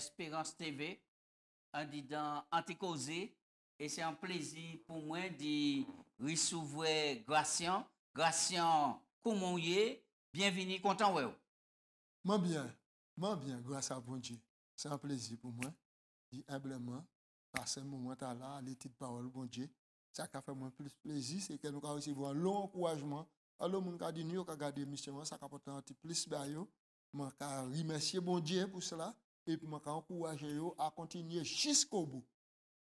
Espérance TV, en disant anticosé, Et c'est un plaisir pour moi de recevoir Gracien. Gracien, comment Bienvenue, content, ouais. Moi bien, moi bien, grâce à bon Dieu. C'est un plaisir pour moi, dit humblement, passer ce moment là, les petites paroles, bon Dieu. Ça qui fait moi plus plaisir, c'est que nous avons reçu un long encouragement. Alors, nous avons dit, nous avons gardé ça a apporté un petit plus, je ben, remercie bon Dieu pour cela et puis moi encourager à continuer jusqu'au bout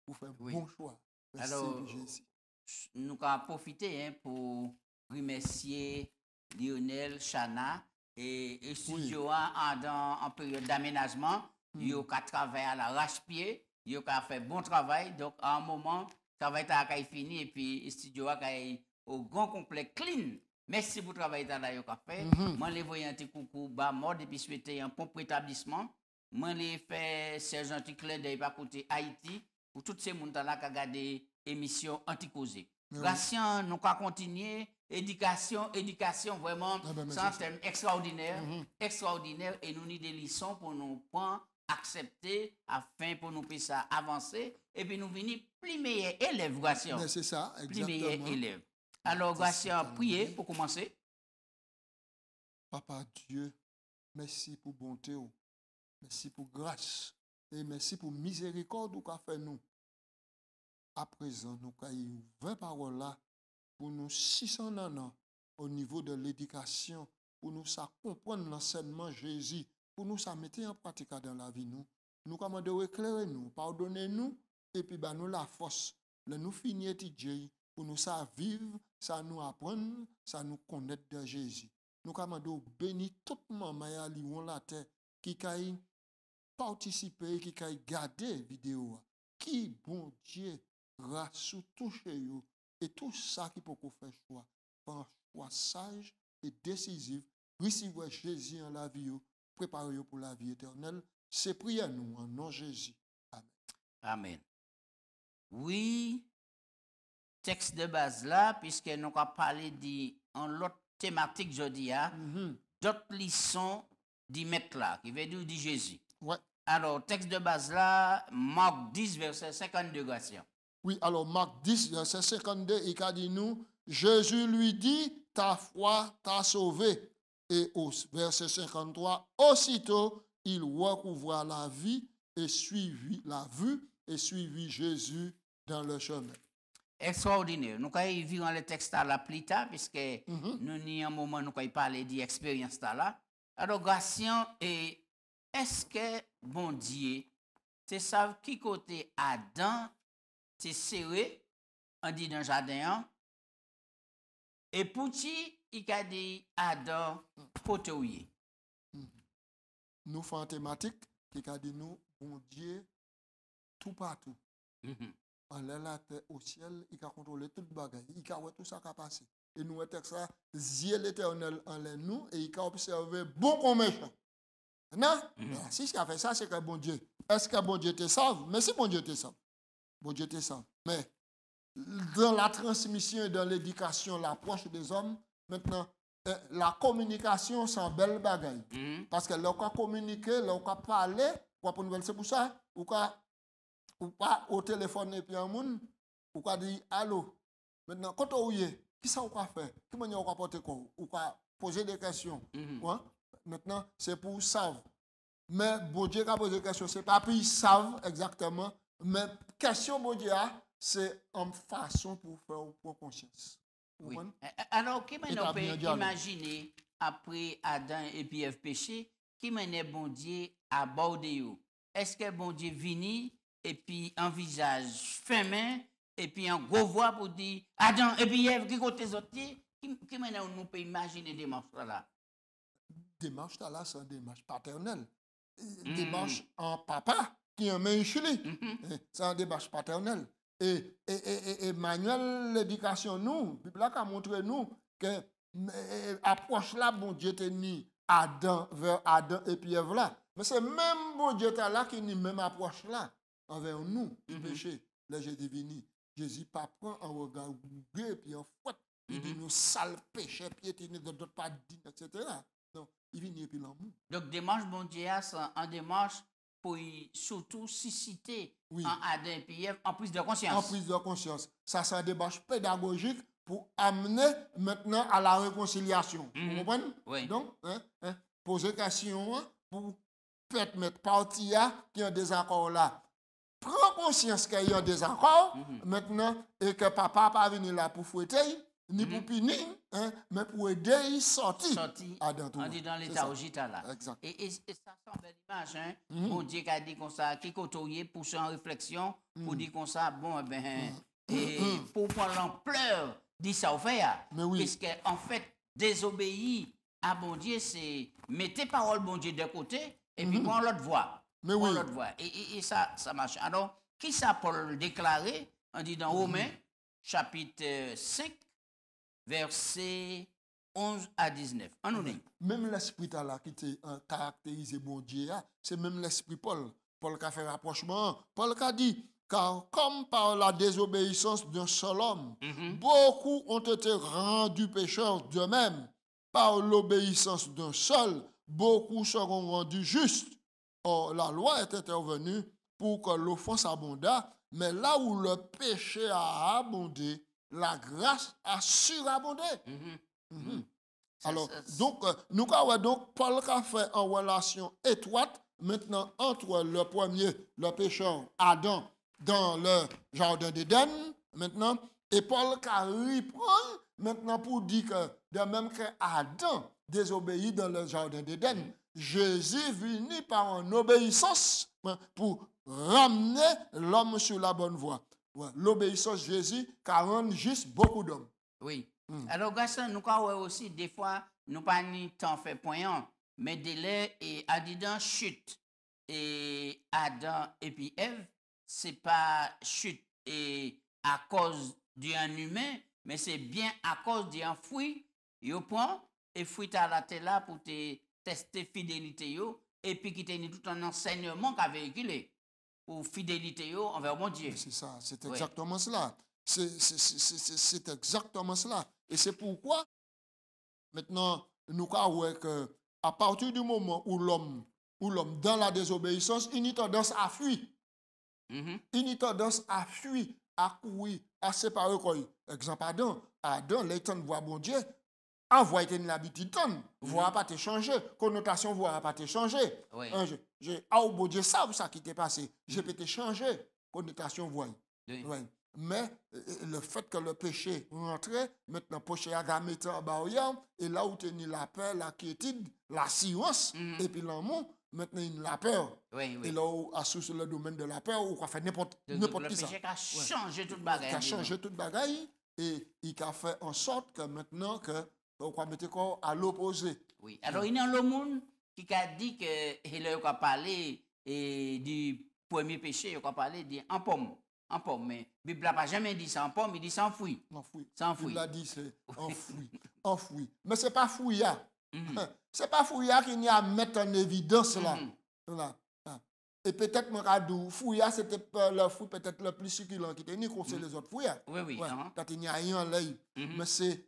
pour faire un bon choix. Alors, Jésus. nous allons profiter hein, pour remercier Lionel, Chana et, et Studio en, période d'aménagement. Mm. Ils ont travaillé à la rache-pied, ils ont fait bon travail. Donc, à un moment, le travail est fini et puis Studio a au grand complet clean. Merci pour le travail que vous avez fait. Je vous envoie un petit coucou, bas mode et puis souhaiter un bon rétablissement effet, c'est ces articles Antikle de pa côté Haïti pour toutes ces gens qui ont gade l'émission Anticosé. Rasyon nous allons continuer. éducation, éducation vraiment, c'est un terme, extraordinaire, mhm. extraordinaire, et nous avons des leçons pour nous prendre, accepter, afin pour nous puissions avancer, et puis nous venir plus meilleurs élèves, ben, C'est ça, exactement. Plus meilleurs élèves. Alors, Gracien, priez pour commencer. Papa Dieu, merci pour bonté. Oh. Merci pour grâce. Et merci pour miséricorde qu'a fait nous. À présent, nous avons ouvert parole là pour nous 600 ans hein, au niveau de l'éducation, pour nous comprendre l'enseignement Jésus, pour nous mettre en pratique dans la vie nous. Nous commandons éclairer nous, pardonner nous, et puis bah, nous la force. le nous finir Dieu, pour nous ça vivre, ça nous apprendre, ça nous connaître de Jésus. Nous commandons bénir tout maman et la terre qui caille participer, qui a la vidéo. Qui, bon Dieu, rassou chez vous et tout ça qui peut faire choix. un choix sage et décisif, recevoir Jésus en la vie, préparez pour la vie éternelle. C'est prier nous en nom Jésus. Amen. Amen. Oui, texte de base là, puisque nous avons parlé en l'autre thématique, je hein. mm-hmm. d'autres leçons d'y mettre là, qui veut dire Jésus. Alors, texte de base là, Marc 10, verset 52, Gratien. Oui, alors Marc 10, verset 52, il a dit nous, Jésus lui dit, ta foi t'a sauvé. Et au verset 53, aussitôt, il recouvra la vie et suivit la vue et suivit Jésus dans le chemin. Extraordinaire. Nous allons vivre le texte à plus tard, hein, puisque mhm. nous, ni un moment, nous allons parler d'expérience là. Alors, Gratien, et Eske bon diye te sav ki kote adan te sere, an di nan jadeyan, e pouti i ka di adan potoye. Hmm. Nou fante matik ki ka di nou bon diye tout patou. Mm-hmm. An lè la te o siel, i ka kontrole tout bagay, i ka wè tout sa ka pase. E nou wè te ksa zye l'eternel an lè nou, e i ka obseve bon konmen. non mm si tu as fait ça, c'est que bon Dieu. Est-ce que bon Dieu te sauve? Mais si bon Dieu te sauve, bon Dieu te sauve. Mais dans la transmission, dans l'éducation, l'approche des hommes, maintenant, euh, la communication, c'est un bel bagaille. Mhm. Parce que là, on communique, là, on parler, c'est pour ça, ou pas, au téléphone et puis un monde, ou pas dire allô. Maintenant, quand on y est, qui ça on va faire? Qui on va porter quoi? ou pas poser des questions. Mhm. Hein? maintenant, c'est pour savoir. Mais bon Dieu qui a posé la question, c'est pas pour savoir exactement, mais la question bon Dieu hein, c'est en façon pour faire une conscience. Oui. Alors, qui on peut imaginer après Adam et puis péché, qui menait bon Dieu à bord vous? Est-ce que bon Dieu vini et puis envisage visage et puis en gros voix pour dire Adam et puis qui côté sorti qui on peut imaginer des morceaux là démarche là, c'est une démarche paternelle. Hmm. démarche en papa qui est un mèche mm-hmm. eh, C'est une démarche paternelle. Et, et, manuel l'éducation, nous, la Bible a montré nous que eh, approche là, bon Dieu t'a Adam vers Adam et puis là. Mais c'est même bon Dieu t'a là qui nous même approche là envers nous, du mm-hmm. péché, là j'ai Jésus pas prend en regard et puis en fouette, il dit mm-hmm. nous sale péché, piétiner, doit pas dire, etc. Donc, démarche bon Dieu, c'est une démarche pour surtout susciter en en prise de conscience. En prise de conscience. Ça, c'est une démarche pédagogique pour amener maintenant à la réconciliation. Vous mhm. comprenez? Oui. Donc, hein, hein poser question hein, pour permettre partie qui a des accords là. Prends conscience qu'il y a des accords mhm. maintenant et que papa pas venu là pour fouetter ni hmm. pour punir, hein, mais pour aider à sortir. Sorti, ah, on dit dans l'état j'étais là. Exact. Et, et, ça, c'est une belle image. Hein? Hmm. Bon Dieu qui a dit comme ça, qui côté pour en réflexion, pour hmm. dire comme ça, bon, eh ben, et, pour prendre l'ampleur dit ça, hein. mais oui. parce qu'en en fait, désobéir à bon Dieu, c'est mettre parole bon Dieu de côté et puis prendre l'autre voie. Mais oui. l'autre Et, ça, ça marche. Alors, qui ça le déclarer On dit dans Romains, chapitre 5, euh, verset 11 à 19. Même l'esprit là qui était euh, caractérisé bon Dieu, hein, c'est même l'esprit Paul. Paul qui a fait rapprochement. Paul qui a dit, car comme par la désobéissance d'un seul homme, mhm. beaucoup ont été rendus pécheurs d'eux-mêmes Par l'obéissance d'un seul, beaucoup seront rendus justes. Or, la loi est intervenue pour que l'offense abondât, mais là où le péché a abondé, la grâce a surabondé. Mm-hmm. Mm-hmm. Mm-hmm. Alors, donc, euh, nous avons donc Paul a fait une relation étroite maintenant entre le premier, le pécheur Adam, dans le jardin d'Éden, maintenant, et Paul a reprend maintenant pour dire que de même que Adam désobéit dans le jardin d'Éden, Jésus venu par une obéissance hein, pour ramener l'homme sur la bonne voie. L'obéissance Jésus qui juste beaucoup d'hommes. Oui. Hmm. Alors, garçon, nous avons aussi des fois, nous pas ni temps fait point, mais délai et Adidan chute. Et Adam et puis Ève, c'est pas chute et à cause d'un humain, mais c'est bien à cause d'un fruit. Yo prend et fruit à la là pour te tester fidélité et puis quitter tout un enseignement qu'a véhiculé ou fidélité envers mon Dieu. C'est ça, c'est exactement cela. C'est exactement cela. Et c'est pourquoi, maintenant, nous avons que à partir du moment où l'homme, où l'homme dans la désobéissance, il a tendance à fuir. Mm mm-hmm. a tendance à fuir, à courir, à séparer. Exemple, Adam, Adam, l'étant voir mon Dieu, voie était une habitude tonne. Voir pas te changer. Connotation voie pas te changer. Oui. Hein, je, au ah, oh, bout Dieu, ça, ça qui t'est passé. j'ai peut être changé Connotation voie. Oui. Mais euh, le fait que le péché rentrait, maintenant, poche à gamet en barrière, et là où tenir la peur, la quiétude, la science, mm-hmm. et puis l'amour, maintenant, il la peur. Oui, Et là où, à sous le domaine de la peur, ou quoi faire n'importe quoi. Le péché a changé toute bagaille. Qui a changé toute bagaille, et il a fait en sorte que maintenant, que donc, on mettait quoi à l'opposé. Oui. Alors, il y a le monde qui a dit que il a parlé et du premier péché, il a parlé d'un pomme. En pomme. Mais la Bible n'a jamais dit ça en pomme, il dit sans fruit. Sans fruit. Il a dit c'est en fruit. Mais ce n'est pas fouillat. Hein. Mhm. Hein. Ce n'est pas fouillat hein, qu'il y a à mettre en évidence là. Mhm. Et peut-être radou. Fouillat c'était le fruit peut-être le plus succulent qui était ni qu'on mhm. les autres fruits. Oui, oui. Quand il n'y a rien là, mm mais c'est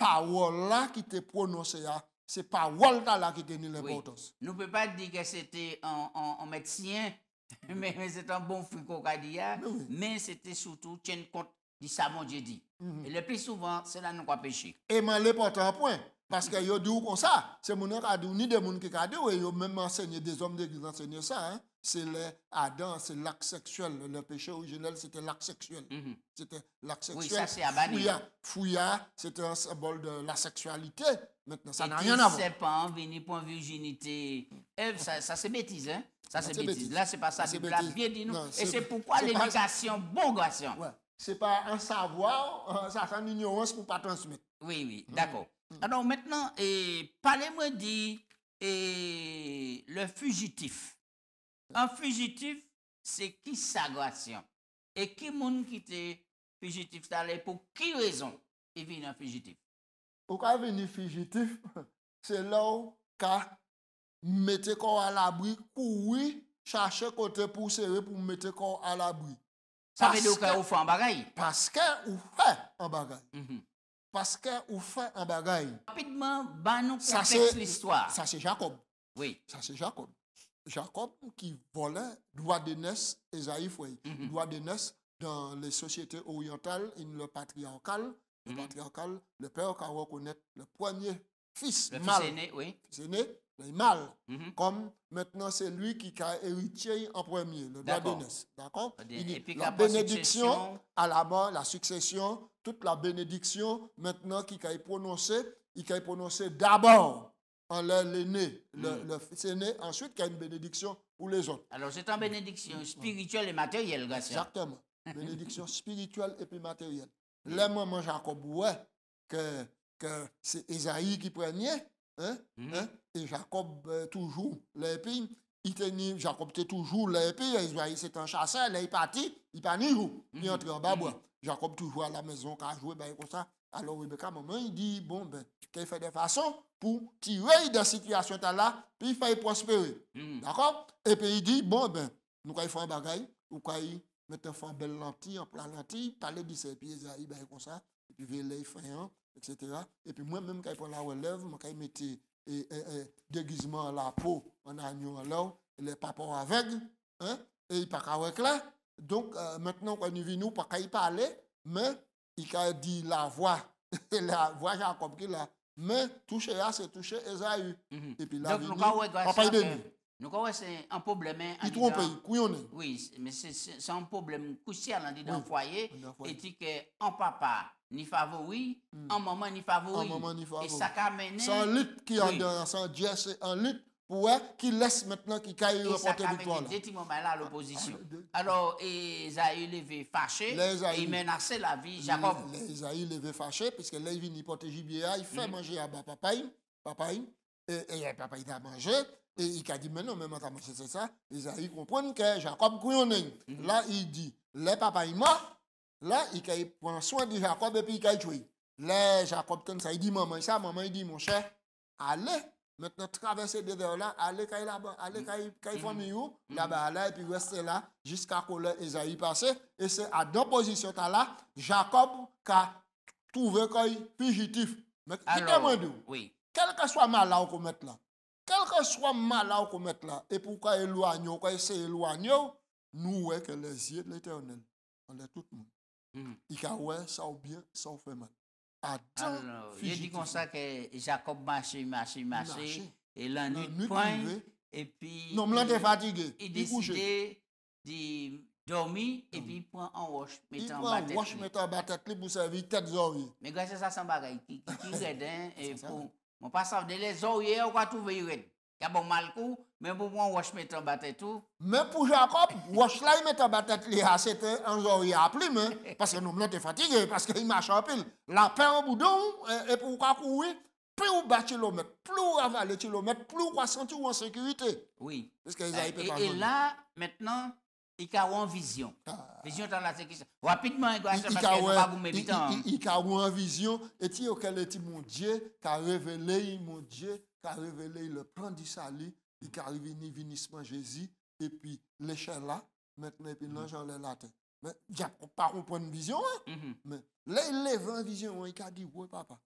parole hein. là qui te prononcée là, c'est parole là qui te l'importance. Oui. Nous ne pouvons pas dire que c'était un, un, un, médecin, mm. mais, c'est un bon frico hein. mais, oui. mais c'était surtout tiens compte du savon mon Dieu dit. Mm-hmm. Et le plus souvent, cela nous quoi péché. Et mais l'important point, parce mm. que yo dit comme ça, c'est mon qui a dit, ni des gens qui a dit, et a même enseigné des hommes ont enseigné ça, hein? c'est Adam, c'est l'acte sexuel. Le péché originel, c'était l'acte sexuel. Mm-hmm. C'était l'acte sexuel. Oui, ça, c'est abané. Fouya. c'était un symbole de la sexualité. Maintenant, ça n'a rien à voir. en venu pour virginité. Eh, ça, ça c'est bêtise, hein? Ça, c'est bêtise. Là, c'est pas ça. C'est la bien dit nous. Et c'est pourquoi l'éducation, bon garçon. C'est pas un savoir, euh, ça fait une ignorance pour pas transmettre. Oui, oui, mm. d'accord. Mm. Alors maintenant, parlez-moi dit le fugitif. Un fugitif, c'est qui sa s'agration? Et qui moun qui était fugitif talé pour qui raison il vient en fugitif? Pourquoi venir fugitif? C'est là où mettez corps à l'abri, courir, chercher côté pour serrer pour mettre corps à l'abri. Ça veut dire que un bagaille. Parce que vous fait un bagaille. Parce que vous mm-hmm. fait un bagaille. Rapidement, ça nous l'histoire. Ça c'est Jacob. Oui. Ça c'est Jacob. Jacob qui volait droit de Esaïe Foy, mm -hmm. droit dans les sociétés orientales, in le patriarcal. Le mhm. patriarcal, le père qui reconnaître le premier fils, le mal. Fils oui. Fils aîné, le mal, mhm. Comme maintenant c'est lui qui a hérité en premier, le droit de naissance. D'accord La bénédiction à la mort, la succession, toute la bénédiction maintenant qui a prononcée, il a prononcée d'abord en l'aîné, le, le hmm. fils aîné, ensuite qu'il y a une bénédiction pour les autres. Alors c'est en bénédiction spirituelle et matérielle, Gassien. Exactement. bénédiction spirituelle et puis matérielle. Là, hmm. maman Jacob, ouais, que, que c'est Esaïe qui prenait, hein, hmm. hein, et Jacob euh, toujours l'épine. Il Jacob était toujours l'épine, Esaïe c'est un chasseur, là il parti, il pas ni où, il entre en bas, Jacob toujours à la maison, qu'à jouer, ben, comme ça, alors Rebecca, maman, il dit, bon, ben, qu'elle fait des façons pour tirer des situations là, puis faire prospérer. Hmm. D'accord Et puis il dit, bon, ben, nous quand faire un bagage, ou quand mettre un belle lentille, un plat lentille, parler de ses pieds, il ben, comme ça, et puis il les hein, etc. Et puis moi-même, quand il prend la relève, moi, quand il mettait et, déguisement la peau, en agneau en l'eau, les papas avec hein, et il n'y avec pas là. Donc, euh, maintenant, quand il vit nous, pas qu'à y aller, mais il a dit la voix, la voix j'ai compris l'a. Mais toucher là, c'est toucher Esaü. Mm -hmm. Et puis là, Donc, nous avons de Nous c'est un problème. Hein, il trompe, il Oui, mais c'est un problème crucial dans le foyer. Et dit que en papa, ni favori, mm. un en maman, ni favori. Et ça a mené. C'est un lutte qui est en dedans, c'est un lutte pour qui laisse maintenant qui caille remporter victoire. là l'opposition. Alors Esaïe levé fâché et il menaçait la vie Jacob. Esaïe levé fâché puisque là il n'y porter gibier, il fait mhm. manger à papa, papa et, papa il a mangé et il a dit mais non mais maintenant c'est ça. Esaïe comprend que Jacob couillonne. Mhm. Là il dit les papa il mort, là il prend soin de Jacob et puis il a Là Jacob comme ça il dit maman ça maman il dit mon cher allez Met nou travese dedè ou la, ale kèy la bon, ale kèy kèy fon mi ou, la ba alè, epi wèste la, jiska kòlè, e zayi pase, e se adan pozisyon ta la, Jacob kè touve kèy pijitif. Mèk, ki te mè di ou? Oui. Kèl kèy swa mè la ou kòmèt la? Kèl kèy swa mè la ou kòmèt la? E pou kèy elouan yo, kèy se elouan yo, nou wèk lè zye l'Eternel. An lè tout mè. I ka wè, sa ou bè, sa ou fè mè. Non, non, non. A tan fiji ti. Yo di konsa ke Jakob manche, manche, manche. E lan nye pwoy. Non mwen de fadige. I deside di dormi. E pi pon an wosh metan batatli. Pou se vi tet zorye. Me gwen se sa san bagay. Ki gwen den. Mwen pa sav de le zorye. Ou kwa tou ve yon gwen. Il y a bon mal coup, mais pour moi, Wash met en bataille tout. Mais pour Jacob, Wash là, met en bataille ah, à c'était un jour, il a plume, parce que nous, nous, fatigués. parce qu'il marche en pile. La paix en boudon, et, pour pourquoi courir? Plus on bat kilomètre, plus on avale kilomètre, plus on sent en sécurité. Oui. Parce que Isaïe Et là, maintenant, il a une vision. Ah. Vision dans la sécurité. Rapidement, il doit se vous a une vision, et il quel est mon Dieu, qui a révélé, mon Dieu, qui a révélé le plan du salut, qui a révélé vinissement Jésus, et puis l'échelle là, maintenant, et puis l'ange en l'air Mais n'y a pas prend une vision, hein? Mm-hmm. mais là, il lève en vision, hein. il a dit, oui, papa,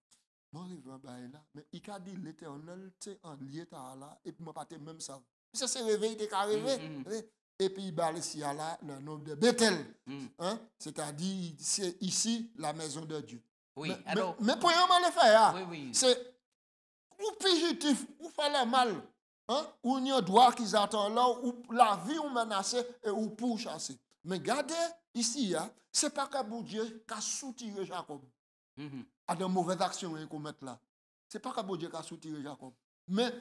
mon rêve en là, mais il a dit, l'éternel, était en à là, et puis moi, pas même ça. Ça, c'est réveil, il a rêvé. Et puis, il ici à là le nom de Bethel. Mm. Hein? C'est-à-dire, c'est ici la maison de Dieu. Oui, mais, alors. Mais, mais pour y en faire, hein, oui, oui. c'est ou fugitif, ou fallait mal. Hein? Ou n'y a droit qu'ils attendent là, ou la vie ou menacée et ou chasser. Mais regardez, ici, hein, ce n'est pas que bon Dieu qui a soutiré Jacob Il y à de mauvaises actions hein, qu'il commet là. Ce n'est pas que bon Dieu qui a soutiré Jacob. Mais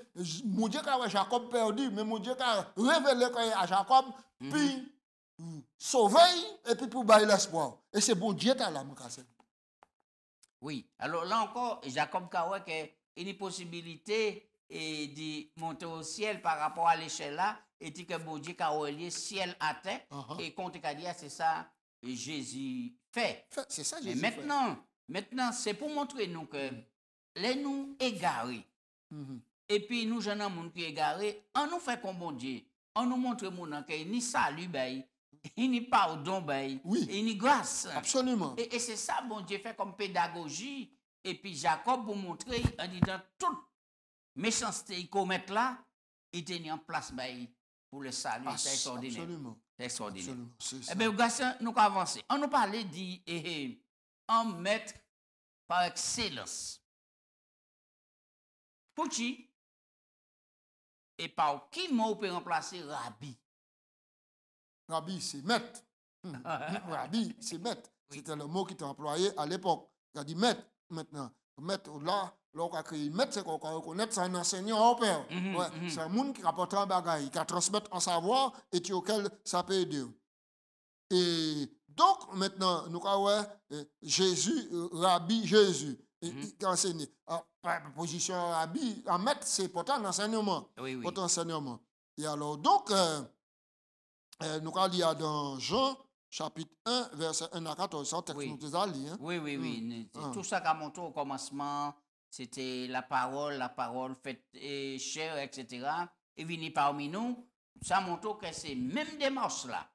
mon Dieu qui a Jacob perdu, mais mon Dieu qui a révélé à Jacob, mm-hmm. puis euh, sauvé, et puis pour bailler l'espoir. Et c'est bon Dieu qui a la Oui, alors là encore, Jacob a que une possibilité et de monter au ciel par rapport à l'échelle là, et dit que bon Dieu ciel à terre, uh-huh. et contre ah, c'est ça Jésus fait. C'est ça Jésus maintenant, fait. maintenant c'est pour montrer nous que les nous égarés, mm-hmm. et puis nous jeunes gens qui égarés, on nous fait comme bon Dieu, on nous montre mon qu'il ni salut, ben, il n'y pardon, ben, oui. il n'y grâce. Absolument. Et, et c'est ça, bon Dieu fait comme pédagogie et puis Jacob vous montrer en disant toute méchanceté qu'il commet là, il tenait en place ben, pour le salut. Ah, c'est extraordinaire. Absolument. C'est extraordinaire. Eh bien, nous avons avancé. On nous parlait dit eh, eh, maître par excellence. Pour qui et par qui mot peut remplacer Rabbi? Rabbi, c'est maître. Hmm. Rabbi, c'est maître. C'était le mot qui était employé à l'époque. Il a dit maître maintenant. Mettre là, là, on créer, mettre, c'est qu'on reconnaître, c'est un enseignant au père. Mm-hmm, ouais, mm-hmm. C'est un monde qui rapporte un bagage, qui transmettre un savoir et auquel ça peut aider. Et donc, maintenant, nous avons euh, Jésus, euh, Rabbi Jésus, qui -hmm. enseigné. Ah, la position Rabbi, à mettre, c'est pourtant un Oui, oui. enseignement. Et alors, donc, euh, nous avons dit dans Jean, chapitre 1, verset 1 à 14. un texte oui. nous hein? Oui, oui, oui. Hmm. Hmm. Tout ça qu'a montré au commencement, c'était la parole, la parole faite et chère, etc. Et vini parmi nous, ça montre que c'est même démarche là.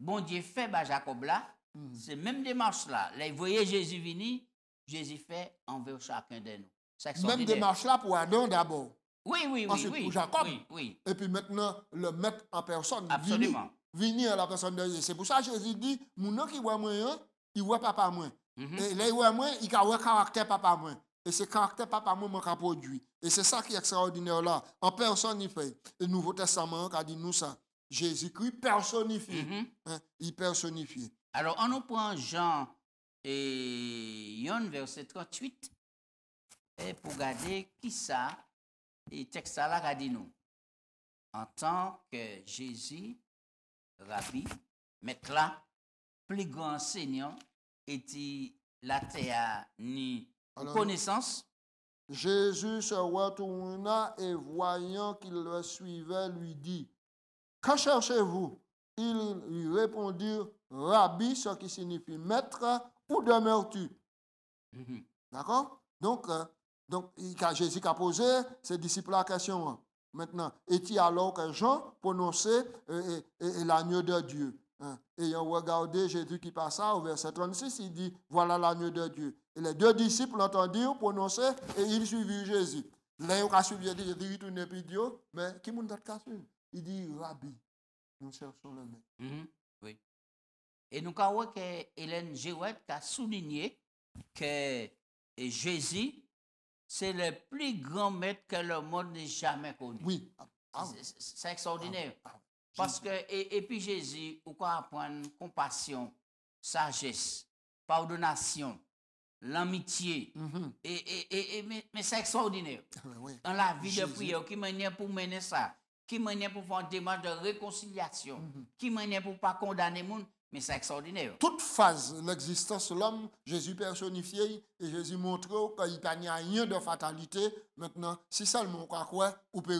Bon Dieu fait bah, Jacob là, hmm. c'est même démarche là. Là, voyez Jésus venir, Jésus fait envers chacun de nous. même démarche là pour Adam d'abord. Oui, oui, oui. pour Jacob. Oui, oui. Et puis maintenant, le mettre en personne. Absolument venir à la personne de Dieu. C'est pour ça que Jésus dit, mon nom qui voit moi, hein, il voit papa moi. Mm Et là, il voit moi, il voit caractère papa moi. Et ce caractère papa moi qui produit. Et c'est ça qui est extraordinaire là. En personne, il fait. Le Nouveau Testament a dit nous ça. Jésus-Christ personnifié. Mhm. Hein, il personnifié. Alors, on nous prend Jean et Yon, verset 38, et pour garder qui ça, et texte là ça a dit nous. En tant que Jésus Rabbi, maître, plus plus grand la terre ni connaissance. Jésus se retourna et voyant qu'il le suivait, lui dit, Que cherchez-vous Il lui répondit, Rabbi, ce qui signifie maître, où demeures-tu mhm. D'accord donc, euh, donc, Jésus a posé ses disciples la question. Hein. Maintenant, est-il alors que Jean prononçait euh, l'agneau de Dieu hein? Ayant regardé Jésus qui passa au verset 36, il dit, voilà l'agneau de Dieu. Et les deux disciples l'entendirent prononcer et ils suivirent Jésus. L'un ils ont suivi Jésus, ils tournaient puis mais qui m'a dit Il dit, Rabbi, nous cherchons le maître. Mm-hmm, oui. Et nous avons que Hélène Géouette a souligné que Jésus c'est le plus grand maître que le monde n'ait jamais connu. Oui. Ah, ah. C'est extraordinaire. Ah, Parce que, et, puis Jésus, on apprendre compassion, sagesse, pardonnation, l'amitié. Mm-hmm. mais, c'est extraordinaire. Ben Dans la vie de prière, qui manière pour mener ça, qui manière pour faire des démarche de réconciliation, mm-hmm. qui manière pour pas condamner le monde mais c'est extraordinaire. Toute phase de l'existence de l'homme, Jésus personnifié et Jésus montre qu'il n'y a rien de fatalité. Maintenant, si seulement on croit, on peut,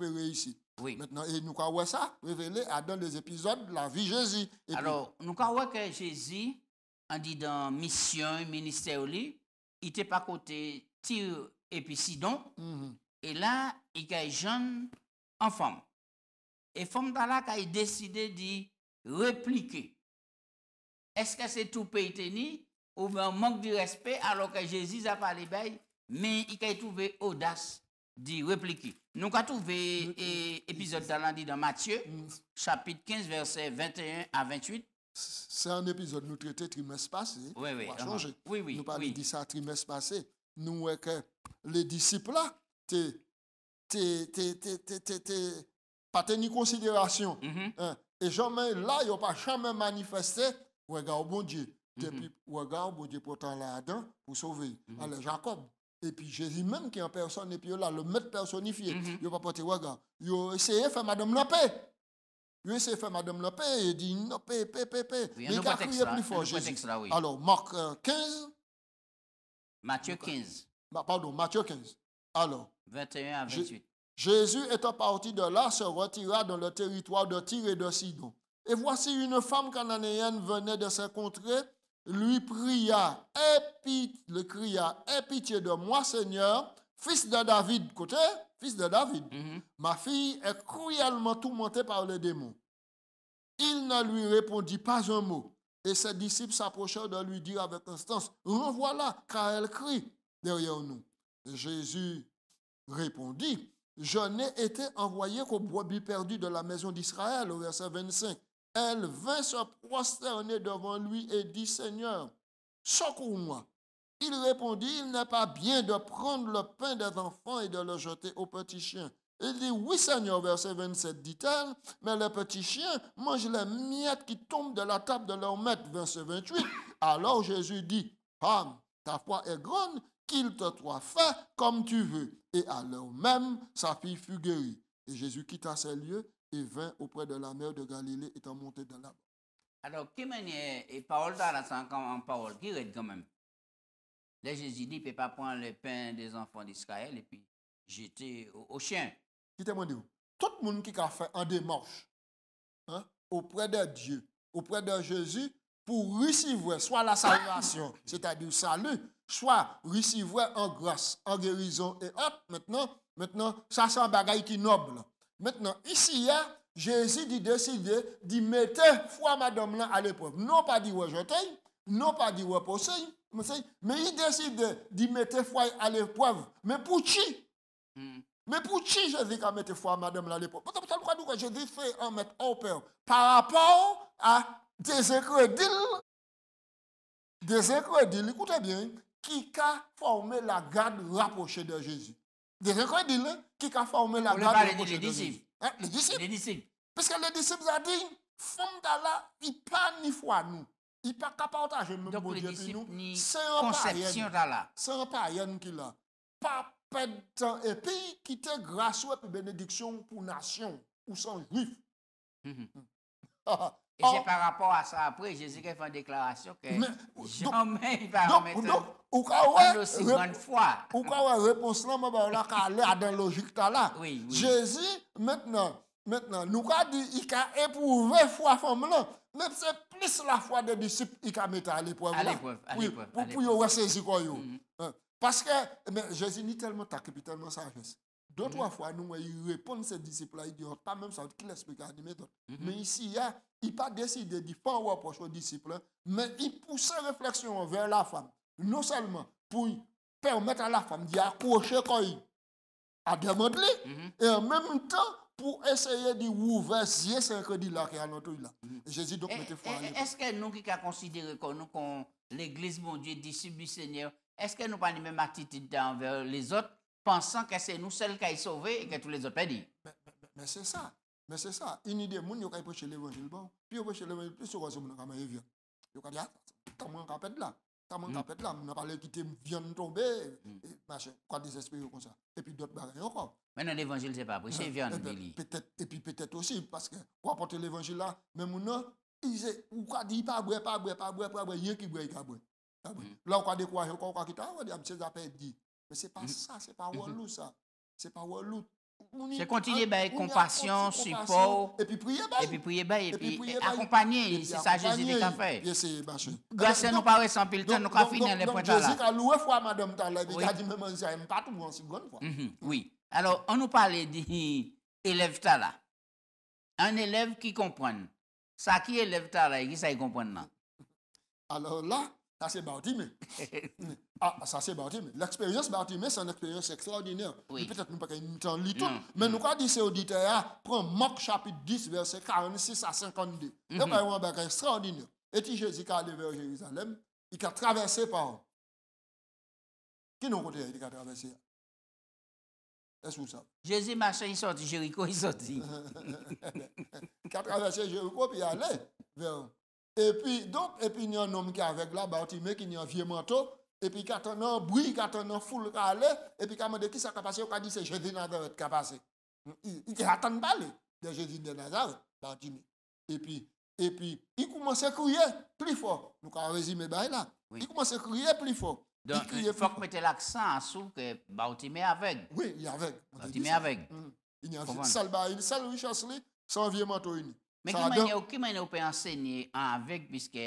réussir. Oui. Maintenant, et nous croyons ça révélé dans les épisodes de la vie de Jésus. Alors, nous nous croyons que Jésus, en dit dans mission, ministère, il n'était pas côté Tire et puis Sidon. Mhm. Et là, il y a jeune enfant. Et femme là qui a décidé de répliquer. Est-ce que c'est tout pays tenu ou un manque de respect alors que Jésus a parlé bien, mais il a trouvé audace d'y répliquer. Nous avons trouvé l'épisode dit dans Matthieu, chapitre 15, versets 21 à 28. C'est un épisode nous traité trimestre passé. Oui, oui. oui, oui nous parlons de ça trimestre passé. Nous, que les disciples là, pas tenu considération. Et jamais là, il a pas jamais manifesté, regarde bon Dieu. Mhm. Depuis, regarde bon Dieu pourtant là dedans pour sauver. Mhm. Allez, Jacob. Et puis Jésus même qui est en personne, et puis là, le maître personnifié, mhm. il a pas porté regard. Il a essayé de faire Madame Lopé. Il a essayé de faire Madame Lopé et il dit non, paix, paix, Mais il a crié plus fort, Jésus. Alors, Marc 15. Euh, Matthieu 15. Euh, bah, pardon, Matthieu 15. Alors. 21 à 28. Jésus, étant parti de là, se retira dans le territoire de Tyr et de Sidon. Et voici une femme cananéenne venait de se contrées, lui pria, le cria, aie pitié de moi, Seigneur, fils de David. Côté, fils de David. Mm-hmm. Ma fille est cruellement tourmentée par les démons. Il ne lui répondit pas un mot. Et ses disciples s'approchèrent de lui dire avec instance, Revoilà, la car elle crie derrière nous. Jésus répondit, je n'ai été envoyé qu'aux brebis perdu de la maison d'Israël, au verset 25. Elle vint se prosterner devant lui et dit, Seigneur, secours-moi. Il répondit, il n'est pas bien de prendre le pain des enfants et de le jeter aux petits chiens. Il dit, oui Seigneur, verset 27 dit-elle, mais les petits chiens mangent les miettes qui tombent de la table de leur maître, verset 28. Alors Jésus dit, femme, ta foi est grande, qu'il te soit fait comme tu veux. Et alors même, sa fille fut guérie. Et Jésus quitta ces lieux et vint auprès de la mer de Galilée, étant monté dans la Alors, qui manière eh, et parole encore en parole, qui est quand même Là, Jésus dit, il ne peut pas prendre le pain des enfants d'Israël et puis jeter au, chien. Qui te dit Tout le monde qui a fait un démarche hein, auprès de Dieu, auprès de Jésus, pour recevoir soit la salvation, c'est-à-dire salut, soit recevoir en grâce, en guérison et hop Maintenant, maintenant ça c'est un qui noble. Maintenant, ici, a Jésus dit décider d'y mettre foi madame là à l'épreuve. Non pas dit ouais, non pas dit ouais, mais il décide d'y mettre foi à l'épreuve. Mais pour qui hmm. Mais pour qui Jésus a mettre foi madame là à l'épreuve Parce que Jésus fait en mettre au par rapport à des incrédules des incrédules, écoutez bien, qui a formé la garde rapprochée de Jésus. Des quoi dit Qui a formé la garde rapprochée de Jésus hein, Les disciples. Les disciples. Parce que les disciples ont dit, femme d'Allah, il pas ni foi nous. Il n'y pas qu'à partager même pour Dieu puis nous. C'est un C'est un païen qui l'a. Pas perdre temps. Et puis, quitter grâce et bénédiction pour nation ou sans juif. -hmm. Et c'est oh. par rapport à ça, après, Jésus qui fait une déclaration que jamais il va remettre donc, une aussi grande foi. réponse là, réponse ben, là, elle à dans la logique là. Oui, oui. Jésus, maintenant, maintenant, nous avons dit qu'il a éprouvé foi femme là, même c'est plus la foi des disciples qu'il a mis à l'épreuve À l'épreuve, à l'épreuve. Pour qu'ils quoi. Mm-hmm. Hein. Parce que Jésus n'est tellement et tellement sagesse. Deux, mm-hmm. fois, nous, il répondent à ces disciples-là, il pas même ça, qui l'explique à Mais ici, il, a, pas décidé de faire reproche aux disciples, mais il pousse la réflexion vers la femme. Non seulement pour permettre à la femme d'y accrocher quand il a demandé, mm-hmm. et en même temps, pour essayer de ouvrir ces crédits-là qui sont là. Mm-hmm. Jésus, donc, eh, eh, Est-ce que nous qui considérons que nous, l'Église, mon Dieu, dit, du Seigneur, est-ce que nous pas la même attitude envers les autres Pansan ke se nou sel ke yi sove e ke tou lesot pe di. Men se sa. Men se sa. Yon ide moun yon ke yi poche l'Evangile bon. Pi yo poche l'Evangile bon. Yon se kwa se moun an kamen yi vye. Yon kwa di a, tam an kapet la. Tam an kapet la. Moun an pale kite vye an tombe. Kwa desespe yon kon sa. E pi dot bagay an kon. Men an Evangile se pa poche vye an deli. E pi petet osi. Paske kwa apote l'Evangile la. Men moun an, yon kwa di pa abwe, pa abwe, pa abwe. Yon ki abwe. Lan kwa de Mais c'est pas mm -hmm. ça, c'est pas mmh Wallou ça. C'est pas relou. C'est continuer avec ben, compassion, support. Et puis prier, Et puis prier, et puis accompagner. C'est ça Jésus qui a fait. Mmh. Grâce à nous, paroles sans pile nous avons fini les points là. Jésus a loué foi, madame Tala. Il a dit, même pas tout une bonne fois. Mmh oui. Alors, on nous parlait d'élève Tala. Un élève qui comprend. Ça qui élève Tala, qui ça comprend Alors là, ça, c'est Bartimée. ah, ça, c'est Bartimée. L'expérience Bartimée, c'est une expérience extraordinaire. Peut-être nous ne pouvons pas en lire tout. Mais nous, quand dit ces auditeurs, hein, prends Marc chapitre 10, verset 46 à 52. Mm -hmm. Là, un extraordinaire. Et si Jésus est allé vers Jérusalem, il a traversé par. Qui nous côté il a traversé Est-ce que vous savez Jésus marchait, il de Jéricho, il sortit. il a traversé Jéricho, puis il allé vers E pi, donk, e pi ni yon nom ki avek la, Bautime ki ni yon vie manto, e pi katan nan brie, katan nan foule ka ale, e pi kamande ki sa kapase, ou ka di se Jezi Nazaret kapase. I te ratan pale, de Jezi Nazaret, Bautime. E pi, e pi, i koumanse kouye pli fok. Nou ka an rezime bay la. I koumanse kouye pli fok. Donk, fok mette l'aksan asou ke Bautime avek. Oui, yi avek. Bautime avek. I nyan zi, sal bay, sal wichans li, san vie manto yi ni. Mais ça qui est oh, qui m'a oh, peut enseigner avec puisque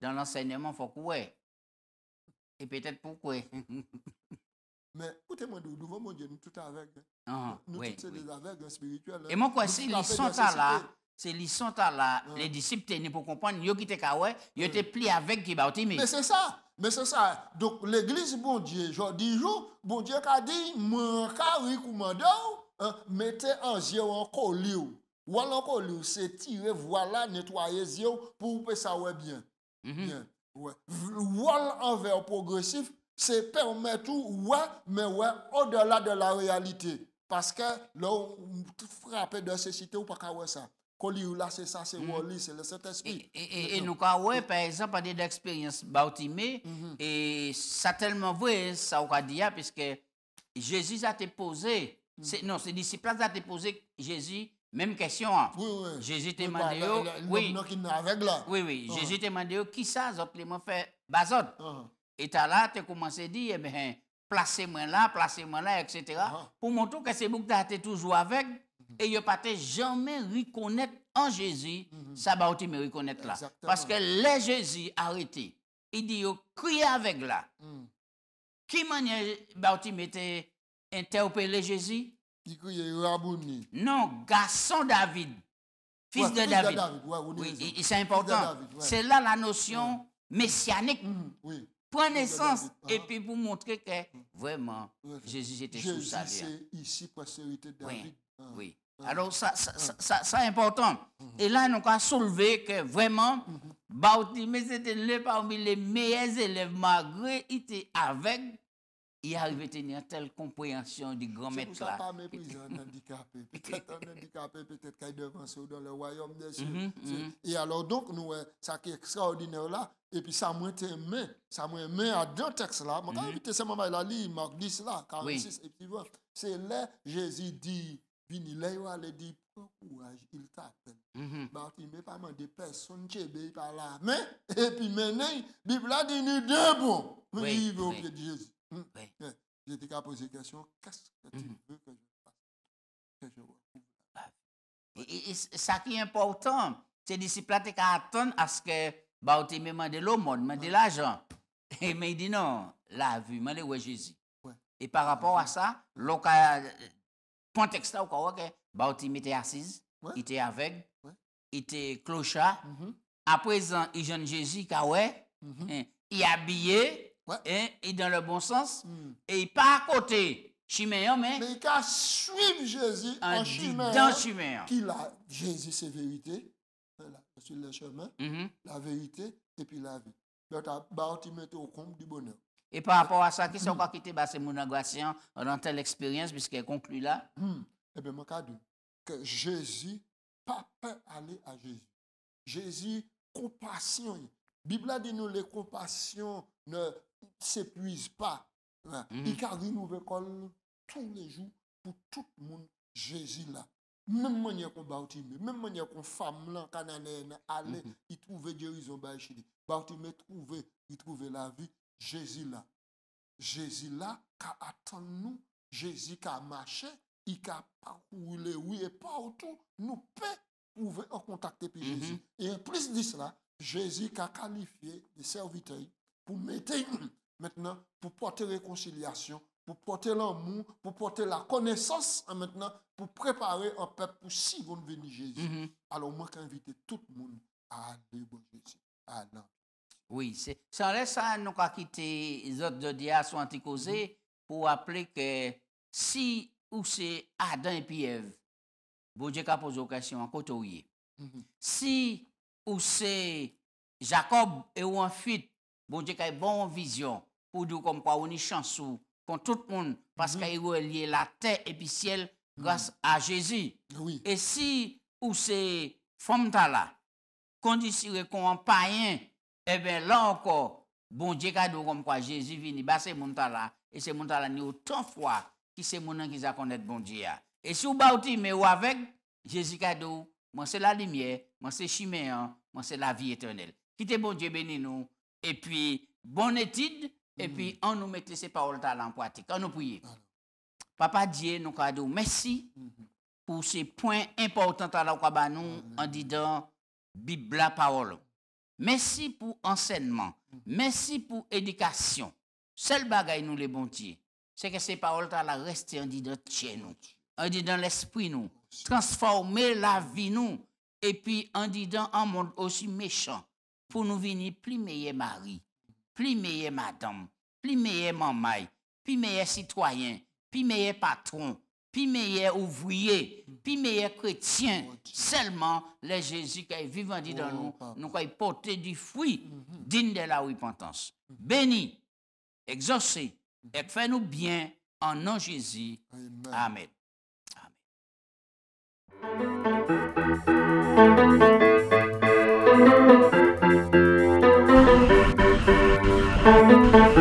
dans l'enseignement faut quoi et peut-être pourquoi Mais écoutez-moi, nous mon Dieu, nous tout avec. Hein. Ah, nous oui, tous oui. des hein, hein. Et moi, quoi, si ils sont là, c'est ils sont là, les disciples, tenus pour comprendre, ils qui étaient kawé, ils étaient pliés avec qui bah, Mais c'est ça, mais c'est ça. Donc, l'église, bon Dieu, je dis, bon Dieu, qu'a dit, mon cas, oui, commandant, mettez un jeu en collier. Ou alors c'est tirer, voilà, nettoyer yeux pour que ça soit bien. Mhm. Bien. Ouais. Wall envers progressif, c'est permettre ouais, mais ouais, au-delà de la réalité. Parce que là, on frappe de cécité ou pas qu'à ça. Koli là, c'est ça, c'est mhm. c'est le Saint-Esprit. Et, nous, quand ouais, par exemple, à l'expérience Bautimé, mhm. et ça tellement vrai, ça aura dit, puisque Jésus a été posé, non, c'est disciples a été posés, Jésus, même question. Hein? Oui, oui. Jésus t'a demandé. Oh, oui. Oui, oui. Ah. Jésus t'a demandé oh, qui ça, Zoplément fait Bazot. Uh ah. -huh. Et t'as là, t'as commencé à dire, eh bien, placez-moi là, placez-moi là, etc. Uh ah. -huh. Pour montrer que c'est beaucoup t'as toujours avec mm-hmm. et il pas jamais reconnaître en Jésus, mm -hmm. ça va me reconnaître là. Parce que les Jésus arrêté, il dit, oh, crie avec là. Mm. Qui manière va interpeller Jésus? Non, garçon David, fils de David. oui, c'est important. C'est là la notion messianique. Hum, naissance, et hein. puis vous montrer que vraiment, Jésus était sous sa C'est Oui. Hein. Alors, ça, ça, ça, important. Hum. Et là, nous avons soulevé que vraiment, hum, Bautimé était c'était l'un parmi les meilleurs élèves, malgré il était avec il arrive à tenir telle compréhension du grand maître là. pas mépriser un handicapé. Peut-être un handicapé, peut-être qu'il devance dans le royaume des cieux. Mm -hmm. Et alors donc, nous, hein, ça qui est extraordinaire là, et puis ça m'a aimé, ça m'a aimé à deux textes là. quand mm invité ce moment là, il Marc 10 là, 46, oui. et puis voilà. C'est là, Jésus dit, vini là, il dit, prends courage, il t'appelle. Mm -hmm. Bartimée, pas demandé personne, tu es par là. Mais, et puis maintenant, la Bible a dit, nous deux bon, oui, au pied de Jésus. Mmh. ce je Que je ah, et, ça qui est important, c'est disciples qui à ce que bah, de l'aumône, l'argent. Et mais dit non, la vue, où Jésus. Et par rapport à ça, le euh, contexte là, ok, bah, assise, il était aveugle, était clochard. Mm-hmm. À présent, il jeune Jésus, mm-hmm. hein, il habillé, et, et, dans le bon sens, mm. et pas à côté. Chiméon, mais. Mais il a suivi Jésus en chiméon. Qui Jésus, c'est vérité. Sur le chemin, mm-hmm. la vérité et puis la vie. tu au du bonheur. Et par rapport à ça, qui sont pas quittés bah, c'est mon On dans telle expérience, puisqu'elle conclut là? Hmm. Eh bien, mon cas que Jésus, pas peur aller à Jésus. Jésus, compassion. La Bible dit nous les compassions ne, ne s'épuise pas. Hein. Mhm. Il garde une nouvelle tous les jours pour tout le monde. Jésus là. Même manière qu'on Bartimé, même manière qu'on femme là, cananéenne, allait, mm -hmm. il trouvait guérison bah, trouvait, il trouvait la vie. Jésus là. Jésus là, a attendu. nous. Jésus a marché. il parcouru les oui, et partout, nous peut trouver en contact Jésus. Mhm. Et en plus de cela, Jésus a qualifié de serviteur pour mettre maintenant, pour porter réconciliation, pour porter l'amour, pour porter la connaissance maintenant, pour préparer un peuple pour si vous venir Jésus. Mhm. Alors, moi, inviter tout le monde à aller bon Jésus, Oui, c'est ça, nous avons quitté les autres de mhm. pour appeler que si ou c'est Adam et Pierre, vous avez posé question en côté mhm. Si ou c'est Jacob et ou en fuite, Bon Dieu a une bonne vision pour nous comme quoi on est chanceux contre tout le monde parce mhm. qu'il est lié la terre et le ciel mhm. grâce à Jésus. Oui. Et si ou c'est femme là, conditionné qu'on païen, eh bien là encore, bon Dieu cadeau comme quoi Jésus vient, bah c'est mon là, et c'est mon là ni autant fois qui c'est mon qui a connaître bon Dieu. Ah. Et si vous mais ou avec Jésus cadeau, moi c'est la lumière, moi c'est chimère, hein, moi c'est la vie éternelle. Quittez bon Dieu bénis nous et puis bonne étude, et mm. puis on nous met ces paroles en pratique. On nous prie. Ah Papa Dieu, nous cadeau, merci mm-hmm. pour ces points importants à la bah, nous en mm-hmm. disant Bible la parole. Merci pour enseignement. Mm-hmm. Merci pour éducation. Seul bagaille nous les bons c'est que ces paroles là restent en disant chez On dit dans l'esprit nous, transformer la vie nous et puis en dans un monde aussi méchant pour nous venir plus meilleur mari, plus meilleur madame, plus meilleur maman, plus meilleur citoyen, plus meilleur patron, plus meilleur ouvrier, plus meilleur chrétien. Seulement, le Jésus qui est vivant dans nous, nous qui porter du fruit mhm. digne de la repentance. Béni, exaucé, mhm. et fais-nous bien en nom Jésus. Amen. Amen. Música